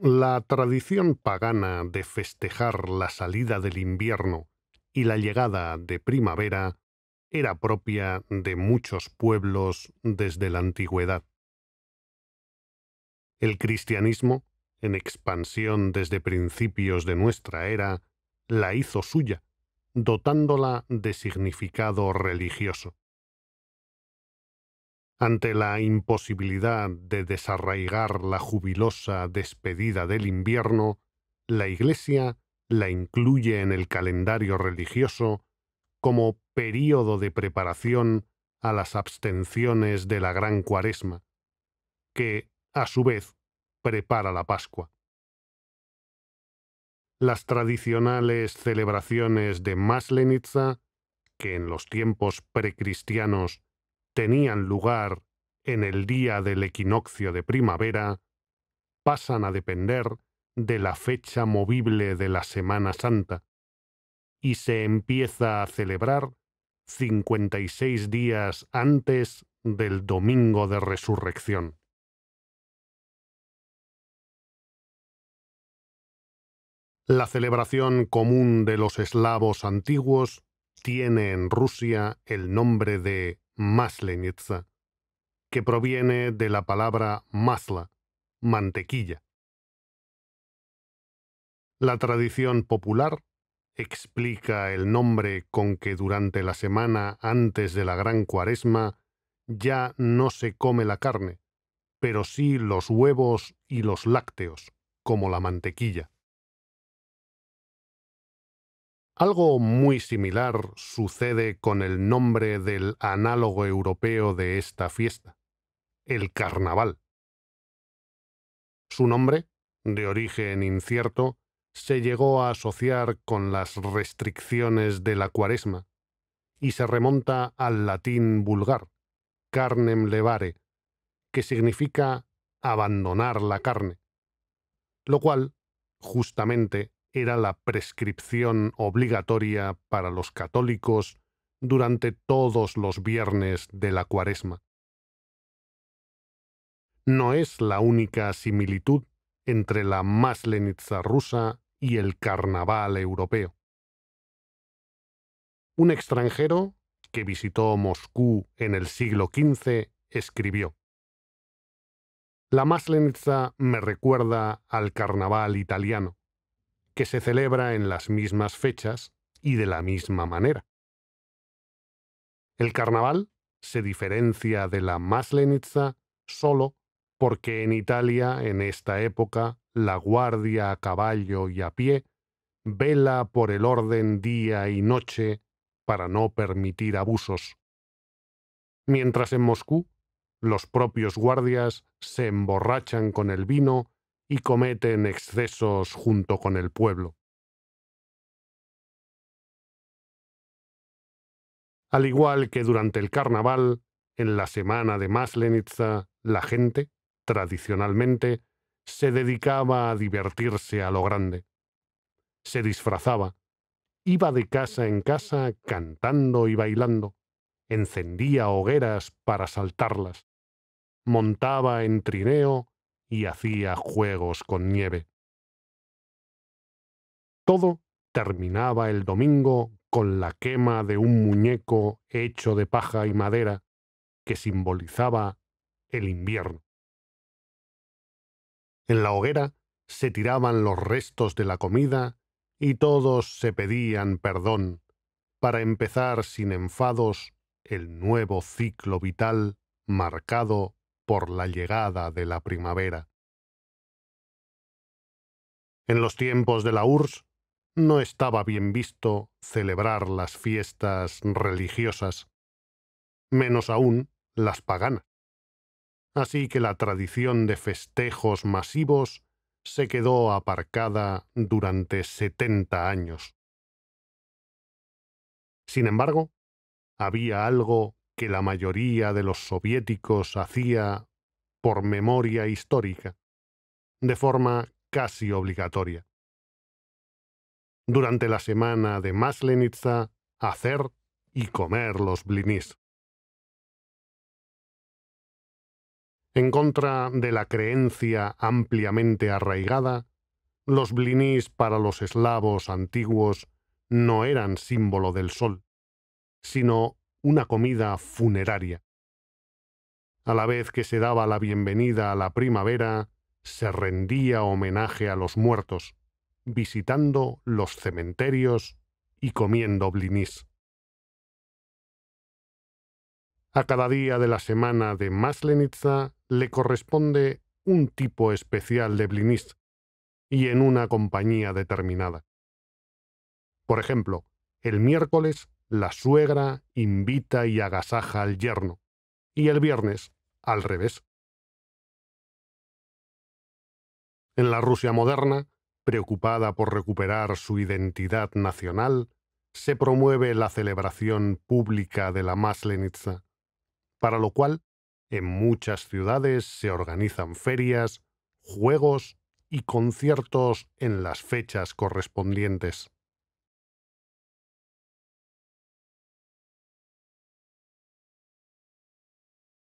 La tradición pagana de festejar la salida del invierno y la llegada de primavera era propia de muchos pueblos desde la antigüedad. El cristianismo, en expansión desde principios de nuestra era, la hizo suya, dotándola de significado religioso ante la imposibilidad de desarraigar la jubilosa despedida del invierno, la Iglesia la incluye en el calendario religioso como período de preparación a las abstenciones de la Gran Cuaresma, que, a su vez, prepara la Pascua. Las tradicionales celebraciones de Maslenitza, que en los tiempos precristianos tenían lugar en el día del equinoccio de primavera pasan a depender de la fecha movible de la Semana Santa y se empieza a celebrar 56 días antes del Domingo de Resurrección. La celebración común de los eslavos antiguos tiene en Rusia el nombre de Maslenitsa, que proviene de la palabra masla, mantequilla. La tradición popular explica el nombre con que durante la semana antes de la gran cuaresma ya no se come la carne, pero sí los huevos y los lácteos, como la mantequilla. Algo muy similar sucede con el nombre del análogo europeo de esta fiesta, el carnaval. Su nombre, de origen incierto, se llegó a asociar con las restricciones de la cuaresma y se remonta al latín vulgar, carnem levare, que significa abandonar la carne, lo cual, justamente, era la prescripción obligatoria para los católicos durante todos los viernes de la cuaresma. No es la única similitud entre la Maslenitsa rusa y el carnaval europeo. Un extranjero que visitó Moscú en el siglo XV escribió La Maslenitsa me recuerda al carnaval italiano que se celebra en las mismas fechas y de la misma manera. El carnaval se diferencia de la Maslenitsa solo porque en Italia, en esta época, la guardia a caballo y a pie vela por el orden día y noche para no permitir abusos. Mientras en Moscú, los propios guardias se emborrachan con el vino y cometen excesos junto con el pueblo. Al igual que durante el carnaval, en la semana de Maslenitsa, la gente, tradicionalmente, se dedicaba a divertirse a lo grande. Se disfrazaba, iba de casa en casa cantando y bailando, encendía hogueras para saltarlas, montaba en trineo y hacía juegos con nieve. Todo terminaba el domingo con la quema de un muñeco hecho de paja y madera que simbolizaba el invierno. En la hoguera se tiraban los restos de la comida y todos se pedían perdón para empezar sin enfados el nuevo ciclo vital marcado por la llegada de la primavera. En los tiempos de la URSS no estaba bien visto celebrar las fiestas religiosas, menos aún las paganas. Así que la tradición de festejos masivos se quedó aparcada durante setenta años. Sin embargo, había algo que la mayoría de los soviéticos hacía por memoria histórica, de forma casi obligatoria. Durante la semana de Maslenitsa, hacer y comer los blinis. En contra de la creencia ampliamente arraigada, los blinis para los eslavos antiguos no eran símbolo del sol, sino una comida funeraria. A la vez que se daba la bienvenida a la primavera, se rendía homenaje a los muertos, visitando los cementerios y comiendo blinis. A cada día de la semana de Maslenitsa le corresponde un tipo especial de blinis y en una compañía determinada. Por ejemplo, el miércoles la suegra invita y agasaja al yerno, y el viernes, al revés. En la Rusia moderna, preocupada por recuperar su identidad nacional, se promueve la celebración pública de la Maslenitsa, para lo cual en muchas ciudades se organizan ferias, juegos y conciertos en las fechas correspondientes.